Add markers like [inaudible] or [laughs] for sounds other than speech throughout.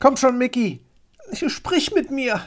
Komm schon, Mickey. Sprich mit mir.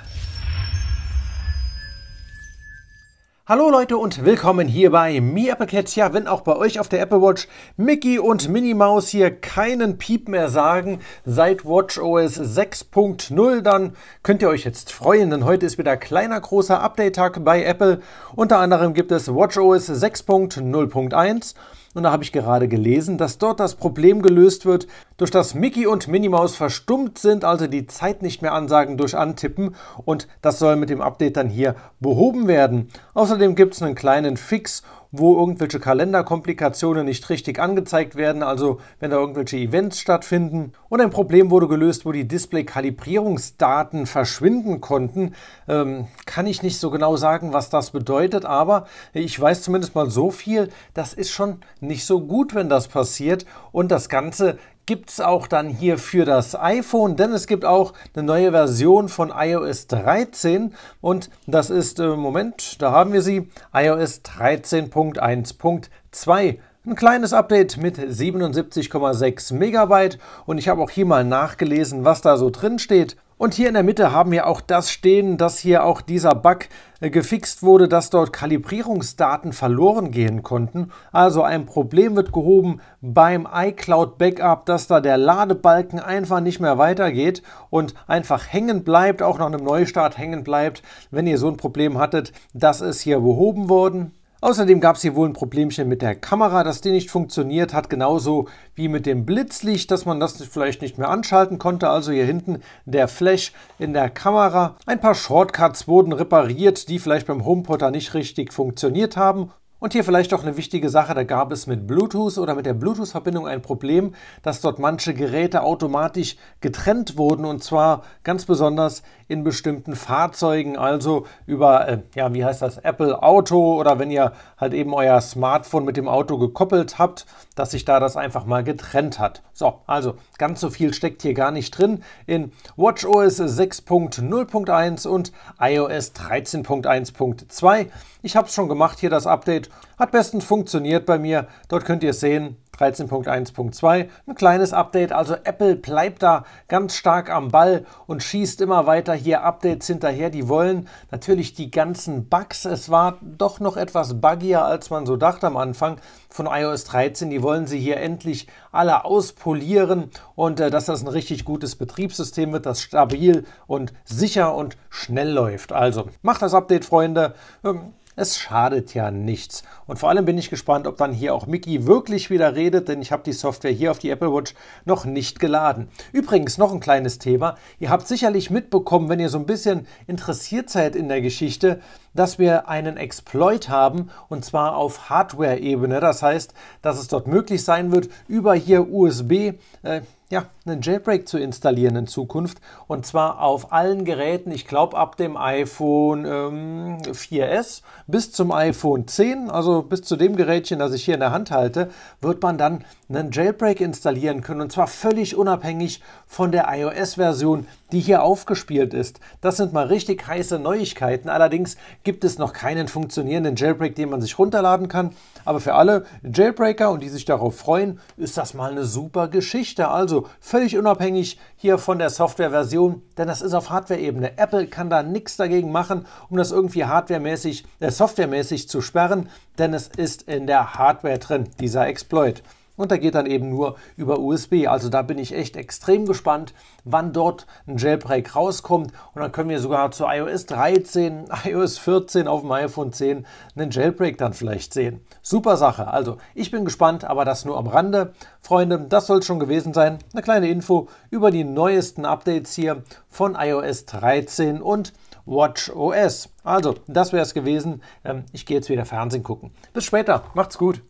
Hallo Leute und willkommen hier bei Mi Apple Cats. Ja, wenn auch bei euch auf der Apple Watch Mickey und Minnie Maus hier keinen Piep mehr sagen, seit WatchOS 6.0, dann könnt ihr euch jetzt freuen, denn heute ist wieder kleiner großer Update-Tag bei Apple. Unter anderem gibt es WatchOS 6.0.1 und da habe ich gerade gelesen, dass dort das Problem gelöst wird, durch das Mickey und Minnie Maus verstummt sind, also die Zeit nicht mehr ansagen durch Antippen. Und das soll mit dem Update dann hier behoben werden. Außerdem gibt es einen kleinen Fix wo irgendwelche Kalenderkomplikationen nicht richtig angezeigt werden, also wenn da irgendwelche Events stattfinden. Und ein Problem wurde gelöst, wo die Display-Kalibrierungsdaten verschwinden konnten. Ähm, kann ich nicht so genau sagen, was das bedeutet, aber ich weiß zumindest mal so viel, das ist schon nicht so gut, wenn das passiert. Und das Ganze gibt es auch dann hier für das iPhone, denn es gibt auch eine neue Version von iOS 13 und das ist im äh, Moment, da haben wir sie, iOS 13.1.2. Ein kleines Update mit 77,6 Megabyte und ich habe auch hier mal nachgelesen, was da so drin steht. Und hier in der Mitte haben wir auch das stehen, dass hier auch dieser Bug äh, gefixt wurde, dass dort Kalibrierungsdaten verloren gehen konnten. Also ein Problem wird gehoben beim iCloud Backup, dass da der Ladebalken einfach nicht mehr weitergeht und einfach hängen bleibt, auch nach einem Neustart hängen bleibt. Wenn ihr so ein Problem hattet, das ist hier behoben worden. Außerdem gab es hier wohl ein Problemchen mit der Kamera, dass die nicht funktioniert hat, genauso wie mit dem Blitzlicht, dass man das vielleicht nicht mehr anschalten konnte. Also hier hinten der Flash in der Kamera. Ein paar Shortcuts wurden repariert, die vielleicht beim HomePotter nicht richtig funktioniert haben. Und hier vielleicht auch eine wichtige Sache, da gab es mit Bluetooth oder mit der Bluetooth-Verbindung ein Problem, dass dort manche Geräte automatisch getrennt wurden und zwar ganz besonders in bestimmten Fahrzeugen, also über, äh, ja, wie heißt das, Apple Auto oder wenn ihr halt eben euer Smartphone mit dem Auto gekoppelt habt, dass sich da das einfach mal getrennt hat. So, also ganz so viel steckt hier gar nicht drin. In WatchOS 6.0.1 und iOS 13.1.2. Ich habe es schon gemacht, hier das Update hat bestens funktioniert bei mir. Dort könnt ihr sehen, 13.1.2, ein kleines Update. Also Apple bleibt da ganz stark am Ball und schießt immer weiter hier Updates hinterher. Die wollen natürlich die ganzen Bugs. Es war doch noch etwas buggier, als man so dachte am Anfang von iOS 13. Die wollen sie hier endlich alle auspolieren und äh, dass das ein richtig gutes Betriebssystem wird, das stabil und sicher und schnell läuft. Also macht das Update, Freunde. Ähm, es schadet ja nichts. Und vor allem bin ich gespannt, ob dann hier auch Mickey wirklich wieder redet, denn ich habe die Software hier auf die Apple Watch noch nicht geladen. Übrigens noch ein kleines Thema. Ihr habt sicherlich mitbekommen, wenn ihr so ein bisschen interessiert seid in der Geschichte, dass wir einen Exploit haben und zwar auf Hardware-Ebene. Das heißt, dass es dort möglich sein wird, über hier USB äh, ja, einen Jailbreak zu installieren in Zukunft und zwar auf allen Geräten, ich glaube ab dem iPhone ähm, 4S bis zum iPhone 10, also bis zu dem Gerätchen, das ich hier in der Hand halte, wird man dann einen Jailbreak installieren können und zwar völlig unabhängig von der iOS-Version, die hier aufgespielt ist. Das sind mal richtig heiße Neuigkeiten. Allerdings gibt es noch keinen funktionierenden Jailbreak, den man sich runterladen kann. Aber für alle Jailbreaker und die sich darauf freuen, ist das mal eine super Geschichte. Also völlig unabhängig hier von der Softwareversion, denn das ist auf Hardware-Ebene. Apple kann da nichts dagegen machen, um das irgendwie hardwaremäßig, äh, softwaremäßig zu sperren, denn es ist in der Hardware drin, dieser Exploit und da geht dann eben nur über USB. Also da bin ich echt extrem gespannt, wann dort ein Jailbreak rauskommt und dann können wir sogar zu iOS 13, [laughs] iOS 14 auf dem iPhone 10 einen Jailbreak dann vielleicht sehen. Super Sache. Also ich bin gespannt, aber das nur am Rande. Freunde, das soll schon gewesen sein. Eine kleine Info über die neuesten Updates hier von iOS 13 und WatchOS. Also, das wäre es gewesen. Ähm, ich gehe jetzt wieder Fernsehen gucken. Bis später. Macht's gut.